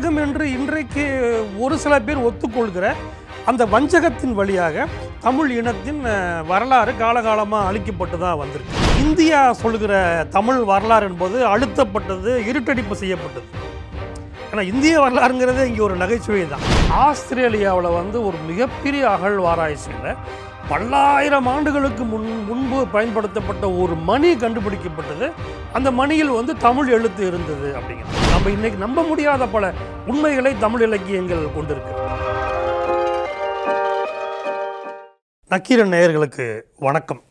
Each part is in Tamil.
வஞ்சகம் என்று இன்றைக்கு ஒரு சில பேர் ஒத்துக்கொள்கிற அந்த வஞ்சகத்தின் வழியாக தமிழ் இனத்தின் வரலாறு காலகாலமாக அழிக்கப்பட்டு தான் வந்திருக்கு இந்தியா சொல்கிற தமிழ் வரலாறு என்பது அழுத்தப்பட்டது இருட்டடிப்பு செய்யப்பட்டது ஏன்னா இந்திய வரலாறுங்கிறதே இங்கே ஒரு நகைச்சுவை தான் ஆஸ்திரேலியாவில் வந்து ஒரு மிகப்பெரிய அகழ்வாராய்ச்சியில் பல்லாயிரம் ஆண்டுகளுக்கு முன் முன்பு பயன்படுத்தப்பட்ட ஒரு மணி கண்டுபிடிக்கப்பட்டது அந்த மணியில் வந்து தமிழ் எழுத்து இருந்தது அப்படிங்கிறது நம்ம இன்னைக்கு நம்ப முடியாத பல உண்மைகளை தமிழ் இலக்கியங்கள் கொண்டிருக்கு நக்கீரன் நேயர்களுக்கு வணக்கம்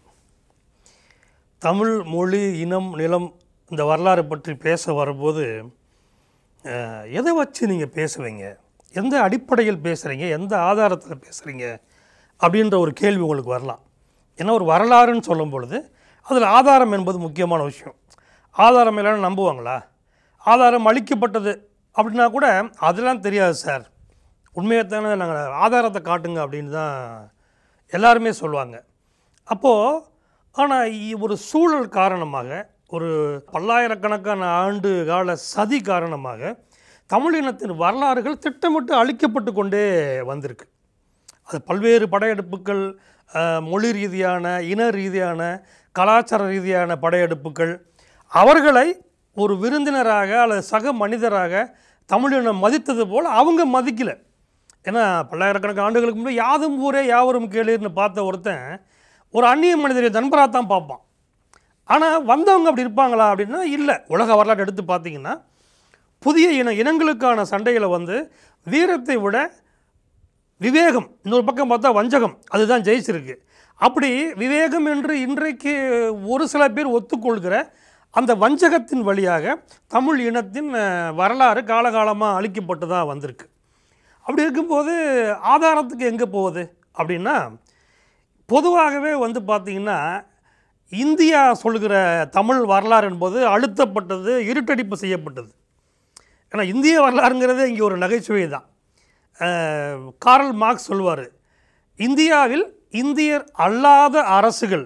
தமிழ் மொழி இனம் நிலம் இந்த வரலாறு பற்றி பேச வரும்போது எதை வச்சு நீங்கள் பேசுவீங்க எந்த அடிப்படையில் பேசுகிறீங்க எந்த ஆதாரத்தில் பேசுகிறீங்க அப்படின்ற ஒரு கேள்வி உங்களுக்கு வரலாம் ஏன்னா ஒரு வரலாறுன்னு சொல்லும் பொழுது அதில் ஆதாரம் என்பது முக்கியமான விஷயம் ஆதாரம் இல்லைன்னு நம்புவாங்களா ஆதாரம் அளிக்கப்பட்டது அப்படின்னா கூட அதெல்லாம் தெரியாது சார் உண்மையை தானே நாங்கள் ஆதாரத்தை காட்டுங்க அப்படின்னு தான் எல்லாருமே சொல்லுவாங்க அப்போது ஆனால் ஒரு சூழல் காரணமாக ஒரு பல்லாயிரக்கணக்கான ஆண்டு கால சதி காரணமாக தமிழினத்தின் வரலாறுகள் திட்டமிட்டு அழிக்கப்பட்டு கொண்டே வந்திருக்கு அது பல்வேறு படையெடுப்புகள் மொழி ரீதியான இன ரீதியான கலாச்சார ரீதியான படையெடுப்புகள் அவர்களை ஒரு விருந்தினராக அல்லது சக மனிதராக தமிழினம் மதித்தது போல் அவங்க மதிக்கலை ஏன்னா பல்லாயிரக்கணக்கான ஆண்டுகளுக்கு முன்னாடி யாதும் ஊரே யாவரும் கேளுன்னு பார்த்த ஒருத்தன் ஒரு அந்நிய மனிதரை நண்பராக தான் பார்ப்பான் ஆனால் வந்தவங்க அப்படி இருப்பாங்களா அப்படின்னா இல்லை உலக வரலாற்று எடுத்து பார்த்திங்கன்னா புதிய இன இனங்களுக்கான சண்டைகளை வந்து வீரத்தை விட விவேகம் இன்னொரு பக்கம் பார்த்தா வஞ்சகம் அதுதான் ஜெயிச்சிருக்கு அப்படி விவேகம் என்று இன்றைக்கு ஒரு சில பேர் ஒத்துக்கொள்கிற அந்த வஞ்சகத்தின் வழியாக தமிழ் இனத்தின் வரலாறு காலகாலமாக அழிக்கப்பட்டு தான் வந்திருக்கு அப்படி இருக்கும்போது ஆதாரத்துக்கு எங்கே போகுது அப்படின்னா பொதுவாகவே வந்து பார்த்திங்கன்னா இந்தியா சொல்கிற தமிழ் வரலாறு என்பது அழுத்தப்பட்டது இருட்டடிப்பு செய்யப்பட்டது ஏன்னா இந்திய வரலாறுங்கிறதே இங்கே ஒரு நகைச்சுவை தான் கார்ல் மார்க்ஸ் சொல்வார் இந்தியாவில் இந்தியர் அல்லாத அரசுகள்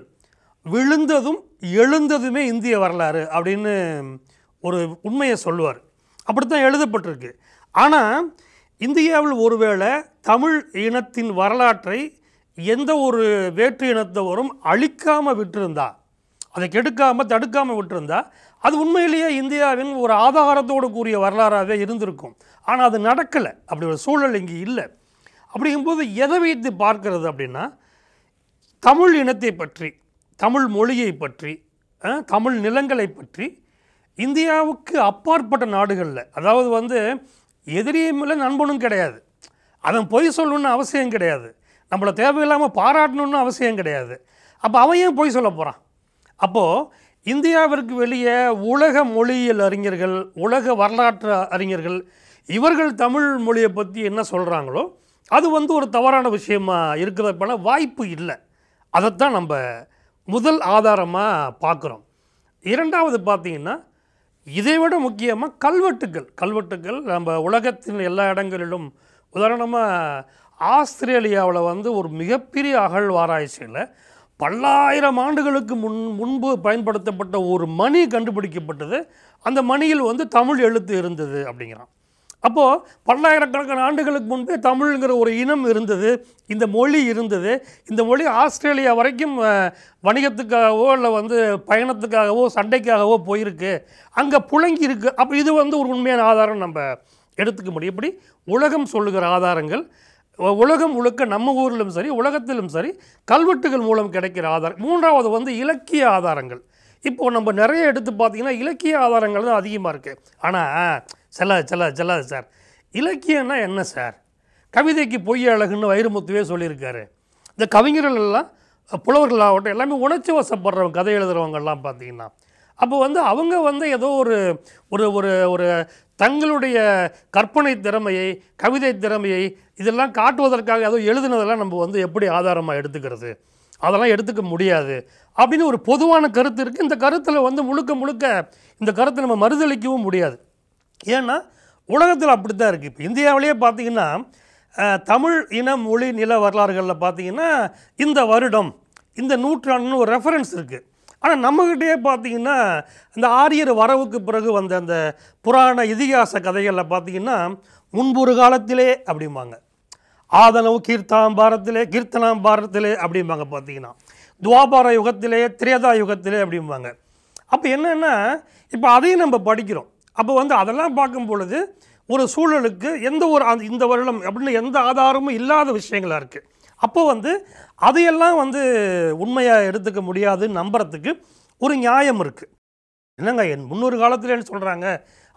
விழுந்ததும் எழுந்ததுமே இந்திய வரலாறு அப்படின்னு ஒரு உண்மையை சொல்லுவார் அப்படி தான் எழுதப்பட்டிருக்கு ஆனால் இந்தியாவில் ஒருவேளை தமிழ் இனத்தின் வரலாற்றை எந்த ஒரு வேற்று இனத்தவரும் அழிக்காமல் விட்டிருந்தா அதை கெடுக்காமல் தடுக்காமல் விட்டிருந்தா அது உண்மையிலேயே இந்தியாவின் ஒரு ஆதாரத்தோடு கூடிய வரலாறாகவே இருந்திருக்கும் ஆனால் அது நடக்கலை அப்படி ஒரு சூழல் இங்கே இல்லை அப்படிங்கும்போது எதை வைத்து பார்க்கிறது அப்படின்னா தமிழ் இனத்தை பற்றி தமிழ் மொழியை பற்றி தமிழ் நிலங்களை பற்றி இந்தியாவுக்கு அப்பாற்பட்ட நாடுகளில் அதாவது வந்து எதிரியும் இல்லை நண்பனும் கிடையாது அதன் பொய் சொல்லணும்னு அவசியம் கிடையாது நம்மளை தேவையில்லாமல் பாராட்டணும்னு அவசியம் கிடையாது அப்போ அவன் பொய் சொல்ல போகிறான் அப்போது இந்தியாவிற்கு வெளியே உலக மொழியியல் அறிஞர்கள் உலக வரலாற்று அறிஞர்கள் இவர்கள் தமிழ் மொழியை பற்றி என்ன சொல்கிறாங்களோ அது வந்து ஒரு தவறான விஷயமா இருக்கிறதுக்கான வாய்ப்பு இல்லை அதைத்தான் நம்ம முதல் ஆதாரமாக பார்க்குறோம் இரண்டாவது பார்த்திங்கன்னா இதை விட முக்கியமாக கல்வெட்டுக்கள் கல்வெட்டுக்கள் நம்ம உலகத்தின் எல்லா இடங்களிலும் உதாரணமாக ஆஸ்திரேலியாவில் வந்து ஒரு மிகப்பெரிய அகழ்வாராய்ச்சியில் பல்லாயிரம் ஆண்டுகளுக்கு முன் முன்பு பயன்படுத்தப்பட்ட ஒரு மணி கண்டுபிடிக்கப்பட்டது அந்த மணியில் வந்து தமிழ் எழுத்து இருந்தது அப்படிங்கிறான் அப்போது பல்லாயிரக்கணக்கான ஆண்டுகளுக்கு முன்பே தமிழ்ங்கிற ஒரு இனம் இருந்தது இந்த மொழி இருந்தது இந்த மொழி ஆஸ்திரேலியா வரைக்கும் வணிகத்துக்காகவோ இல்லை வந்து பயணத்துக்காகவோ சண்டைக்காகவோ போயிருக்கு அங்கே புழங்கி இருக்குது அப்போ இது வந்து ஒரு உண்மையான ஆதாரம் நம்ம எடுத்துக்க முடியும் இப்படி உலகம் சொல்லுகிற ஆதாரங்கள் உலகம் முழுக்க நம்ம ஊரிலும் சரி உலகத்திலும் சரி கல்வெட்டுகள் மூலம் கிடைக்கிற ஆதாரம் மூன்றாவது வந்து இலக்கிய ஆதாரங்கள் இப்போது நம்ம நிறைய எடுத்து பார்த்திங்கன்னா இலக்கிய ஆதாரங்கள் தான் அதிகமாக இருக்குது ஆனால் செல்லாது செல்லாது செல்லாது சார் இலக்கியம்னா என்ன சார் கவிதைக்கு பொய் அழகுன்னு வைரமுத்துவே சொல்லியிருக்காரு இந்த கவிஞர்கள் எல்லாம் புலவர்கள் ஆகட்டும் எல்லாமே உணர்ச்சி வசப்படுறவங்க கதை எழுதுகிறவங்கெல்லாம் பார்த்தீங்கன்னா அப்போ வந்து அவங்க வந்து ஏதோ ஒரு ஒரு ஒரு ஒரு தங்களுடைய கற்பனை திறமையை கவிதை திறமையை இதெல்லாம் காட்டுவதற்காக ஏதோ எழுதுனதெல்லாம் நம்ம வந்து எப்படி ஆதாரமாக எடுத்துக்கிறது அதெல்லாம் எடுத்துக்க முடியாது அப்படின்னு ஒரு பொதுவான கருத்து இருக்குது இந்த கருத்தில் வந்து முழுக்க முழுக்க இந்த கருத்தை நம்ம மறுதளிக்கவும் முடியாது ஏன்னா உலகத்தில் அப்படி தான் இருக்குது இப்போ இந்தியாவிலேயே பார்த்திங்கன்னா தமிழ் இன மொழி நில வரலாறுகளில் பார்த்திங்கன்னா இந்த வருடம் இந்த நூற்றாண்டுன்னு ஒரு ரெஃபரன்ஸ் இருக்குது ஆனால் நம்மகிட்டயே பார்த்திங்கன்னா இந்த ஆரியர் வரவுக்கு பிறகு வந்த அந்த புராண இதிகாச கதைகளில் பார்த்திங்கன்னா முன்பொரு காலத்திலே அப்படிம்பாங்க ஆதனவு கீர்த்தாம்பாரத்திலே கீர்த்தனாம்பாரத்திலே அப்படிம்பாங்க பார்த்திங்கன்னா துவாபார யுகத்திலே திரேதா யுகத்திலே அப்படிம்பாங்க அப்போ என்னென்னா இப்போ அதையும் நம்ம படிக்கிறோம் அப்போ வந்து அதெல்லாம் பார்க்கும் பொழுது ஒரு சூழலுக்கு எந்த ஒரு இந்த வருடம் அப்படின்னு எந்த ஆதாரமும் இல்லாத விஷயங்களாக இருக்குது அப்போது வந்து அதையெல்லாம் வந்து உண்மையாக எடுத்துக்க முடியாதுன்னு நம்புறதுக்கு ஒரு நியாயம் இருக்குது என்னங்க என் முன்னொரு என்ன சொல்கிறாங்க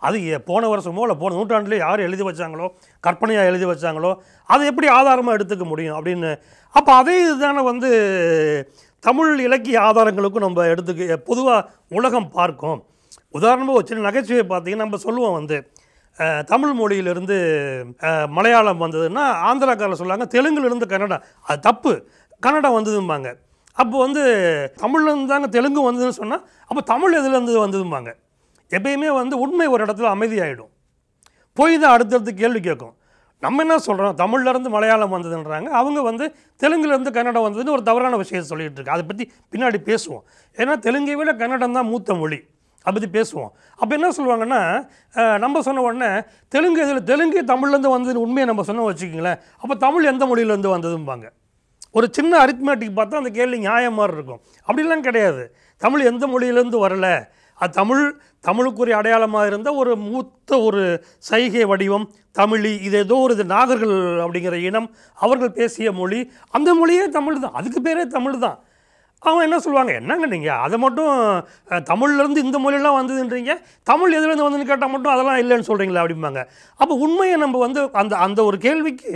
அது போன வருஷமோ இல்லை போன நூற்றாண்டுலேயே யார் எழுதி வச்சாங்களோ கற்பனையாக எழுதி வச்சாங்களோ அதை எப்படி ஆதாரமாக எடுத்துக்க முடியும் அப்படின்னு அப்போ அதே இதுதானே வந்து தமிழ் இலக்கிய ஆதாரங்களுக்கும் நம்ம எடுத்துக்க பொதுவாக உலகம் பார்க்கும் உதாரணமாக ஒரு சின்ன நகைச்சுவை பார்த்தீங்கன்னா நம்ம சொல்லுவோம் வந்து தமிழ் மொழியிலிருந்து மலையாளம் வந்ததுன்னா ஆந்திராக்காரில் சொல்லுவாங்க தெலுங்குலேருந்து கன்னடா அது தப்பு கன்னடம் வந்ததும்பாங்க அப்போ வந்து தமிழ்லேருந்து தாங்க தெலுங்கு வந்ததுன்னு சொன்னால் அப்போ தமிழ் எதுலேருந்து வந்ததும்பாங்க எப்பயுமே வந்து உண்மை ஒரு இடத்துல அமைதியாகிடும் போய் தான் அடுத்தடுத்து கேள்வி கேட்கும் நம்ம என்ன சொல்கிறோம் தமிழ்லேருந்து மலையாளம் வந்ததுன்றாங்க அவங்க வந்து தெலுங்குலேருந்து கன்னடம் வந்ததுன்னு ஒரு தவறான விஷயத்தை சொல்லிகிட்டு இருக்கு அதை பற்றி பின்னாடி பேசுவோம் ஏன்னா தெலுங்கை விட கன்னடம் தான் மூத்த மொழி அதை பற்றி பேசுவோம் அப்போ என்ன சொல்லுவாங்கன்னா நம்ம சொன்ன உடனே தெலுங்கு இதில் தெலுங்கு தமிழ்லேருந்து வந்ததுன்னு உண்மையை நம்ம சொன்ன வச்சுக்கிங்களேன் அப்போ தமிழ் எந்த மொழியிலேருந்து வந்ததும்பாங்க ஒரு சின்ன அரித்மேட்டிக் பார்த்தா அந்த கேள்வி நியாயம் மாதிரி இருக்கும் அப்படிலாம் கிடையாது தமிழ் எந்த மொழியிலேருந்து வரலை அது தமிழ் தமிழுக்குரிய அடையாளமாக இருந்த ஒரு மூத்த ஒரு சைகை வடிவம் தமிழி இது ஏதோ ஒரு இது நாகர்கள் அப்படிங்கிற இனம் அவர்கள் பேசிய மொழி அந்த மொழியே தமிழ் தான் அதுக்கு பேரே தமிழ் தான் அவங்க என்ன சொல்லுவாங்க என்னங்க நீங்கள் அதை மட்டும் தமிழ்லேருந்து இந்த மொழியெல்லாம் வந்ததுன்றீங்க தமிழ் எதுலேருந்து வந்துன்னு கேட்டால் மட்டும் அதெல்லாம் இல்லைன்னு சொல்கிறீங்களா அப்படிம்பாங்க அப்போ உண்மையை நம்ம வந்து அந்த அந்த ஒரு கேள்விக்கு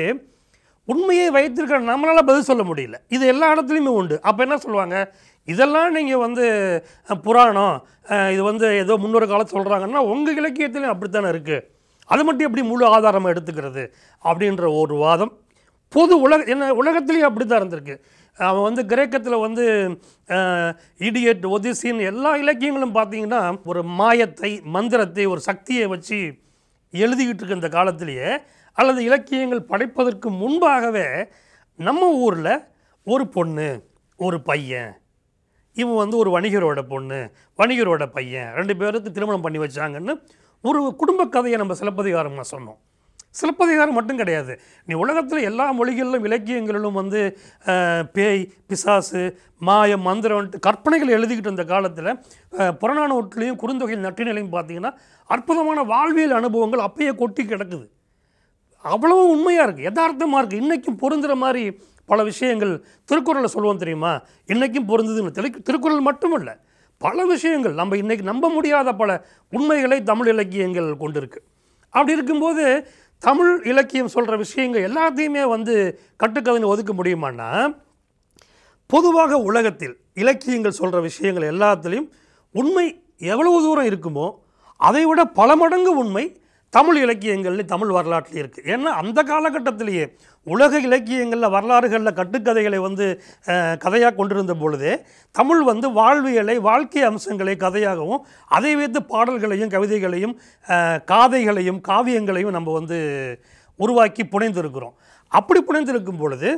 உண்மையை வைத்திருக்கிற நம்மளால் பதில் சொல்ல முடியல இது எல்லா இடத்துலையுமே உண்டு அப்போ என்ன சொல்லுவாங்க இதெல்லாம் நீங்கள் வந்து புராணம் இது வந்து ஏதோ முன்னொரு காலத்து சொல்கிறாங்கன்னா உங்கள் இலக்கியத்துலேயும் அப்படித்தானே இருக்குது அது மட்டும் எப்படி முழு ஆதாரமாக எடுத்துக்கிறது அப்படின்ற ஒரு வாதம் பொது உலக என்ன உலகத்துலேயும் அப்படி தான் இருந்திருக்கு அவன் வந்து கிரேக்கத்தில் வந்து இடியட் ஒதிசின் எல்லா இலக்கியங்களும் பார்த்தீங்கன்னா ஒரு மாயத்தை மந்திரத்தை ஒரு சக்தியை வச்சு எழுதிக்கிட்டு இருக்க இந்த காலத்திலேயே அல்லது இலக்கியங்கள் படைப்பதற்கு முன்பாகவே நம்ம ஊரில் ஒரு பொண்ணு ஒரு பையன் இவன் வந்து ஒரு வணிகரோட பொண்ணு வணிகரோட பையன் ரெண்டு பேருக்கு திருமணம் பண்ணி வச்சாங்கன்னு ஒரு குடும்ப கதையை நம்ம சிலப்பதிகாரமாக சொன்னோம் சிலப்பதிகாரம் மட்டும் கிடையாது நீ உலகத்தில் எல்லா மொழிகளிலும் இலக்கியங்களிலும் வந்து பேய் பிசாசு மாய மந்திரம் கற்பனைகள் எழுதிக்கிட்டு இருந்த காலத்தில் ஒற்றுலையும் குறுந்தொகையில் நட்டினிலையும் பார்த்தீங்கன்னா அற்புதமான வாழ்வியல் அனுபவங்கள் அப்பயே கொட்டி கிடக்குது அவ்வளவு உண்மையாக இருக்குது யதார்த்தமாக இருக்குது இன்றைக்கும் பொருந்துகிற மாதிரி பல விஷயங்கள் திருக்குறளை சொல்லுவோம் தெரியுமா இன்றைக்கும் பொருந்ததுன்னு தெளி திருக்குறள் மட்டுமல்ல பல விஷயங்கள் நம்ம இன்றைக்கி நம்ப முடியாத பல உண்மைகளை தமிழ் இலக்கியங்கள் கொண்டிருக்கு அப்படி இருக்கும்போது தமிழ் இலக்கியம் சொல்கிற விஷயங்கள் எல்லாத்தையுமே வந்து கட்டுக்கவிந்து ஒதுக்க முடியுமான்னா பொதுவாக உலகத்தில் இலக்கியங்கள் சொல்கிற விஷயங்கள் எல்லாத்துலேயும் உண்மை எவ்வளவு தூரம் இருக்குமோ அதை விட பல மடங்கு உண்மை தமிழ் இலக்கியங்கள்லேயும் தமிழ் வரலாற்றுலேயும் இருக்குது ஏன்னா அந்த காலகட்டத்திலேயே உலக இலக்கியங்களில் வரலாறுகளில் கட்டுக்கதைகளை வந்து கதையாக கொண்டிருந்த பொழுதே தமிழ் வந்து வாழ்வியலை வாழ்க்கை அம்சங்களை கதையாகவும் அதை வைத்து பாடல்களையும் கவிதைகளையும் காதைகளையும் காவியங்களையும் நம்ம வந்து உருவாக்கி புனைந்திருக்கிறோம் அப்படி புனைந்திருக்கும் பொழுது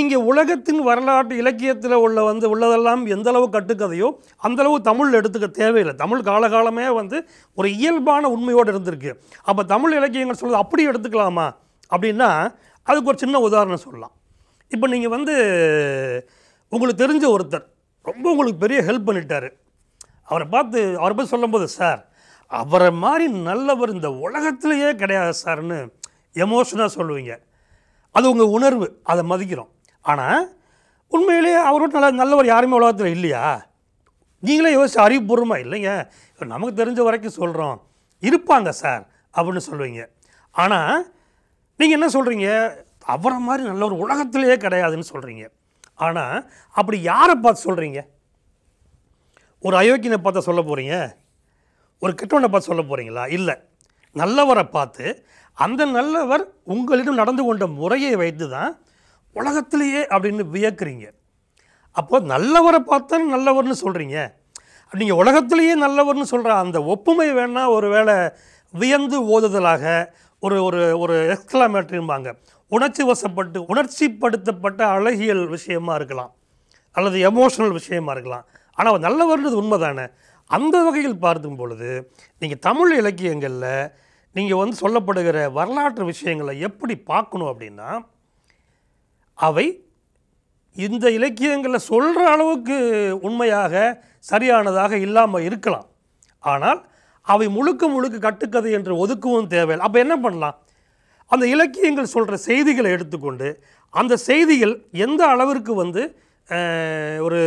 இங்கே உலகத்தின் வரலாற்று இலக்கியத்தில் உள்ள வந்து உள்ளதெல்லாம் எந்தளவு கட்டுக்கதையோ அந்தளவு தமிழ் எடுத்துக்க தேவையில்லை தமிழ் காலகாலமே வந்து ஒரு இயல்பான உண்மையோடு இருந்திருக்கு அப்போ தமிழ் இலக்கியங்கள் சொல்கிறது அப்படி எடுத்துக்கலாமா அப்படின்னா அதுக்கு ஒரு சின்ன உதாரணம் சொல்லலாம் இப்போ நீங்கள் வந்து உங்களுக்கு தெரிஞ்ச ஒருத்தர் ரொம்ப உங்களுக்கு பெரிய ஹெல்ப் பண்ணிட்டார் அவரை பார்த்து அவரை பற்றி சொல்லும்போது சார் அவரை மாதிரி நல்லவர் இந்த உலகத்திலேயே கிடையாது சார்னு எமோஷனாக சொல்லுவீங்க அது உங்கள் உணர்வு அதை மதிக்கிறோம் ஆனால் உண்மையிலேயே அவரோட நல்ல நல்லவர் யாருமே உலகத்தில் இல்லையா நீங்களே யோசிச்சு அறிவுபூர்வமாக இல்லைங்க நமக்கு தெரிஞ்ச வரைக்கும் சொல்கிறோம் இருப்பாங்க சார் அப்படின்னு சொல்லுவீங்க ஆனால் நீங்கள் என்ன சொல்கிறீங்க அவரை மாதிரி நல்ல ஒரு உலகத்திலேயே கிடையாதுன்னு சொல்கிறீங்க ஆனால் அப்படி யாரை பார்த்து சொல்கிறீங்க ஒரு அயோக்கியனை பார்த்தா சொல்ல போகிறீங்க ஒரு கெட்டவனை பார்த்து சொல்ல போகிறீங்களா இல்லை நல்லவரை பார்த்து அந்த நல்லவர் உங்களிடம் நடந்து கொண்ட முறையை வைத்து தான் உலகத்திலேயே அப்படின்னு வியக்கிறீங்க அப்போது நல்லவரை பார்த்தா நல்லவர்னு சொல்கிறீங்க நீங்கள் உலகத்திலேயே நல்லவர்னு சொல்கிற அந்த ஒப்புமை வேணால் ஒரு வேளை வியந்து ஓதுதலாக ஒரு ஒரு ஒரு எக்ஸ்க்லாமேட்ரிம்பாங்க உணர்ச்சி வசப்பட்டு உணர்ச்சிப்படுத்தப்பட்ட அழகியல் விஷயமாக இருக்கலாம் அல்லது எமோஷனல் விஷயமா இருக்கலாம் ஆனால் நல்லவர்ன்றது உண்மை தானே அந்த வகையில் பார்க்கும் பொழுது நீங்கள் தமிழ் இலக்கியங்களில் நீங்கள் வந்து சொல்லப்படுகிற வரலாற்று விஷயங்களை எப்படி பார்க்கணும் அப்படின்னா அவை இந்த இலக்கியங்களில் சொல்கிற அளவுக்கு உண்மையாக சரியானதாக இல்லாமல் இருக்கலாம் ஆனால் அவை முழுக்க முழுக்க கட்டுக்கதை என்று ஒதுக்கவும் தேவையில்லை அப்போ என்ன பண்ணலாம் அந்த இலக்கியங்கள் சொல்கிற செய்திகளை எடுத்துக்கொண்டு அந்த செய்திகள் எந்த அளவிற்கு வந்து ஒரு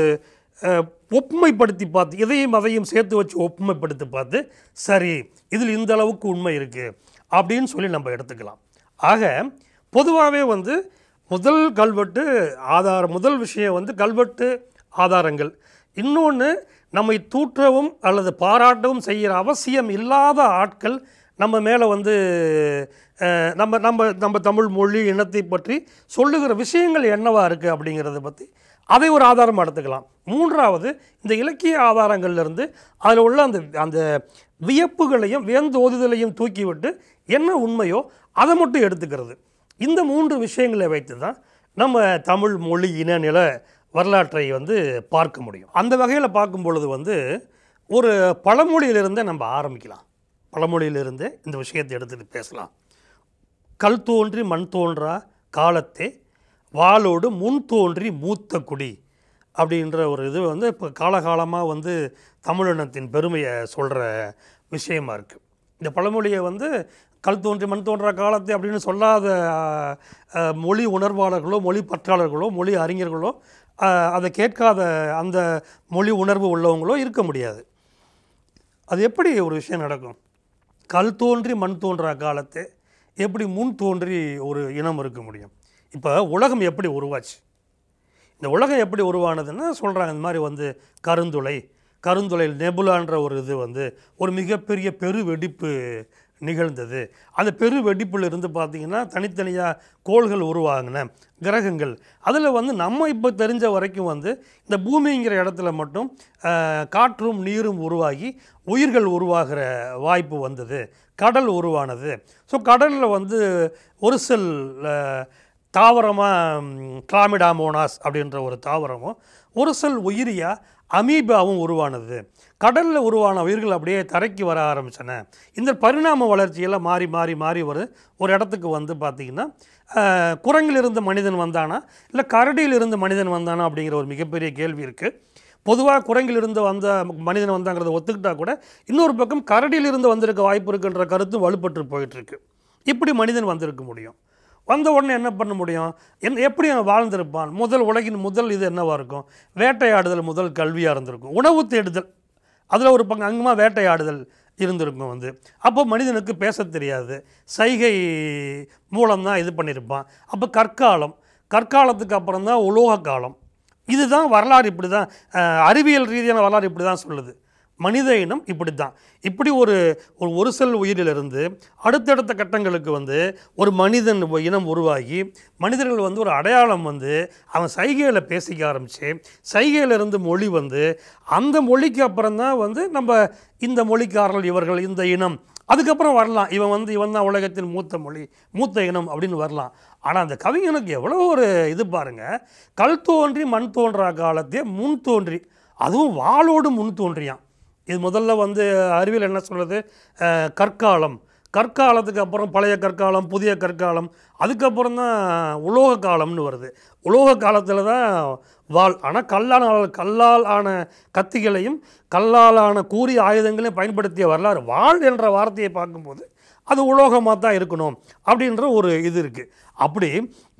ஒப்புமைப்படுத்தி பார்த்து இதையும் அதையும் சேர்த்து வச்சு ஒப்புமைப்படுத்தி பார்த்து சரி இதில் இந்த அளவுக்கு உண்மை இருக்குது அப்படின்னு சொல்லி நம்ம எடுத்துக்கலாம் ஆக பொதுவாகவே வந்து முதல் கல்வெட்டு ஆதாரம் முதல் விஷயம் வந்து கல்வெட்டு ஆதாரங்கள் இன்னொன்று நம்மை தூற்றவும் அல்லது பாராட்டவும் செய்கிற அவசியம் இல்லாத ஆட்கள் நம்ம மேலே வந்து நம்ம நம்ம நம்ம தமிழ் மொழி இனத்தை பற்றி சொல்லுகிற விஷயங்கள் என்னவாக இருக்குது அப்படிங்கிறத பற்றி அதை ஒரு ஆதாரமாக எடுத்துக்கலாம் மூன்றாவது இந்த இலக்கிய ஆதாரங்கள்லேருந்து அதில் உள்ள அந்த அந்த வியப்புகளையும் வியந்தோதுதலையும் தூக்கிவிட்டு என்ன உண்மையோ அதை மட்டும் எடுத்துக்கிறது இந்த மூன்று விஷயங்களை வைத்து தான் நம்ம தமிழ் மொழி இனநில வரலாற்றை வந்து பார்க்க முடியும் அந்த வகையில் பார்க்கும் பொழுது வந்து ஒரு பழமொழியிலிருந்தே நம்ம ஆரம்பிக்கலாம் பழமொழியிலிருந்தே இந்த விஷயத்தை எடுத்துகிட்டு பேசலாம் கல் தோன்றி மண் தோன்றா காலத்தே வாளோடு முன் தோன்றி மூத்த குடி அப்படின்ற ஒரு இது வந்து இப்போ காலகாலமாக வந்து தமிழினத்தின் பெருமையை சொல்கிற விஷயமா இருக்குது இந்த பழமொழியை வந்து கல் தோன்றி மண் தோன்றா காலத்தை அப்படின்னு சொல்லாத மொழி உணர்வாளர்களோ மொழி பற்றாளர்களோ மொழி அறிஞர்களோ அதை கேட்காத அந்த மொழி உணர்வு உள்ளவங்களோ இருக்க முடியாது அது எப்படி ஒரு விஷயம் நடக்கும் கல் தோன்றி மண் தோன்றா காலத்தை எப்படி முன் தோன்றி ஒரு இனம் இருக்க முடியும் இப்போ உலகம் எப்படி உருவாச்சு இந்த உலகம் எப்படி உருவானதுன்னா சொல்கிறாங்க இந்த மாதிரி வந்து கருந்துளை கருந்துளையில் நெபுலான்ற ஒரு இது வந்து ஒரு மிகப்பெரிய பெரு வெடிப்பு நிகழ்ந்தது அந்த பெரு வெடிப்பில் இருந்து பார்த்திங்கன்னா தனித்தனியாக கோள்கள் உருவாகின கிரகங்கள் அதில் வந்து நம்ம இப்போ தெரிஞ்ச வரைக்கும் வந்து இந்த பூமிங்கிற இடத்துல மட்டும் காற்றும் நீரும் உருவாகி உயிர்கள் உருவாகிற வாய்ப்பு வந்தது கடல் உருவானது ஸோ கடலில் வந்து ஒரு சில தாவரமாக கிளாமிடாமோனாஸ் அப்படின்ற ஒரு தாவரமும் ஒரு சில் உயிரியாக அமீபாவும் உருவானது கடலில் உருவான உயிர்கள் அப்படியே தரைக்கு வர ஆரம்பித்தன இந்த பரிணாம வளர்ச்சியெல்லாம் மாறி மாறி மாறி வரும் ஒரு இடத்துக்கு வந்து பார்த்திங்கன்னா குரங்கிலிருந்து மனிதன் வந்தானா இல்லை கரடியிலிருந்து மனிதன் வந்தானா அப்படிங்கிற ஒரு மிகப்பெரிய கேள்வி இருக்குது பொதுவாக குரங்கிலிருந்து வந்த மனிதன் வந்தாங்கிறத ஒத்துக்கிட்டால் கூட இன்னொரு பக்கம் கரடியிலிருந்து வந்திருக்க வாய்ப்பு இருக்குன்ற கருத்து வலுப்பட்டு போயிட்டுருக்கு இப்படி மனிதன் வந்திருக்க முடியும் வந்த உடனே என்ன பண்ண முடியும் என் எப்படி அவன் வாழ்ந்திருப்பான் முதல் உலகின் முதல் இது என்னவாக இருக்கும் வேட்டையாடுதல் முதல் கல்வியாக இருந்திருக்கும் உணவு தேடுதல் அதில் ஒரு பங்கு அங்கமாக வேட்டையாடுதல் இருந்திருக்கும் வந்து அப்போ மனிதனுக்கு பேச தெரியாது சைகை மூலம்தான் இது பண்ணியிருப்பான் அப்போ கற்காலம் கற்காலத்துக்கு அப்புறம் தான் உலோக காலம் இதுதான் வரலாறு இப்படி தான் அறிவியல் ரீதியான வரலாறு இப்படி தான் சொல்லுது மனித இனம் இப்படி தான் இப்படி ஒரு ஒரு ஒரு செல் உயிரிலிருந்து அடுத்தடுத்த கட்டங்களுக்கு வந்து ஒரு மனிதன் இனம் உருவாகி மனிதர்கள் வந்து ஒரு அடையாளம் வந்து அவன் சைகையில் பேசிக்க ஆரம்பித்து சைகையிலிருந்து மொழி வந்து அந்த மொழிக்கு அப்புறம் தான் வந்து நம்ம இந்த மொழிக்காரர்கள் இவர்கள் இந்த இனம் அதுக்கப்புறம் வரலாம் இவன் வந்து இவன் தான் உலகத்தின் மூத்த மொழி மூத்த இனம் அப்படின்னு வரலாம் ஆனால் அந்த கவிஞனுக்கு எவ்வளோ ஒரு இது பாருங்கள் கல் தோன்றி மண் தோன்றா காலத்தே முன் தோன்றி அதுவும் வாளோடு முன் தோன்றியான் இது முதல்ல வந்து அறிவியல் என்ன சொல்கிறது கற்காலம் கற்காலத்துக்கு அப்புறம் பழைய கற்காலம் புதிய கற்காலம் அதுக்கப்புறம் தான் உலோக காலம்னு வருது உலோக காலத்தில் தான் வாள் ஆனால் கல்லால் கல்லால் ஆன கத்திகளையும் கல்லால் ஆன கூறிய ஆயுதங்களையும் பயன்படுத்திய வரலாறு வாள் என்ற வார்த்தையை பார்க்கும்போது அது உலோகமாக தான் இருக்கணும் அப்படின்ற ஒரு இது இருக்குது அப்படி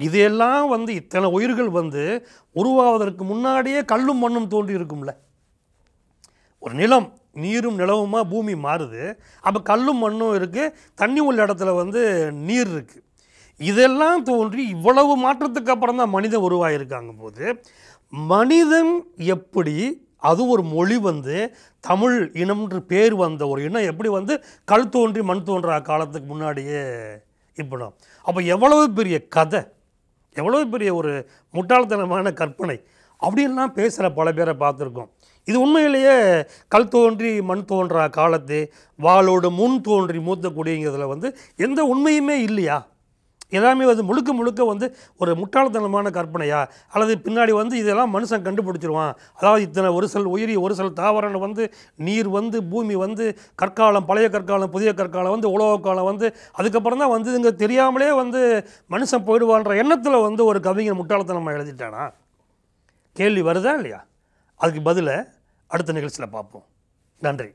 இதையெல்லாம் வந்து இத்தனை உயிர்கள் வந்து உருவாவதற்கு முன்னாடியே கல்லும் மண்ணும் தோன்றி இருக்கும்ல ஒரு நிலம் நீரும் நிலவுமா பூமி மாறுது அப்போ கல்லும் மண்ணும் இருக்குது தண்ணி உள்ள இடத்துல வந்து நீர் இருக்குது இதெல்லாம் தோன்றி இவ்வளவு மாற்றத்துக்கு அப்புறம் தான் மனிதன் உருவாகியிருக்காங்க போது மனிதன் எப்படி அது ஒரு மொழி வந்து தமிழ் இனம்ன்ற பேர் வந்த ஒரு இனம் எப்படி வந்து கல் தோன்றி மண் தோன்ற காலத்துக்கு முன்னாடியே இப்படும் அப்போ எவ்வளவு பெரிய கதை எவ்வளவு பெரிய ஒரு முட்டாள்தனமான கற்பனை அப்படின்லாம் பேசுகிற பல பேரை பார்த்துருக்கோம் இது உண்மையிலேயே கல் தோன்றி மண் தோன்றா காலத்து வாளோடு முன் தோன்றி மூத்த குடிங்கிறதுல வந்து எந்த உண்மையுமே இல்லையா எல்லாமே வந்து முழுக்க முழுக்க வந்து ஒரு முட்டாள்தனமான கற்பனையா அல்லது பின்னாடி வந்து இதெல்லாம் மனுஷன் கண்டுபிடிச்சிருவான் அதாவது இத்தனை ஒரு சில உயிரி ஒரு சில தாவரங்கள் வந்து நீர் வந்து பூமி வந்து கற்காலம் பழைய கற்காலம் புதிய கற்காலம் வந்து உலக காலம் வந்து அதுக்கப்புறம் தான் வந்து இங்கே தெரியாமலே வந்து மனுஷன் போயிடுவான்ற எண்ணத்தில் வந்து ஒரு கவிஞர் முட்டாள்தனமாக எழுதிட்டானா கேள்வி வருதா இல்லையா அதுக்கு பதிலை அடுத்த நிகழ்ச்சியில் பார்ப்போம் நன்றி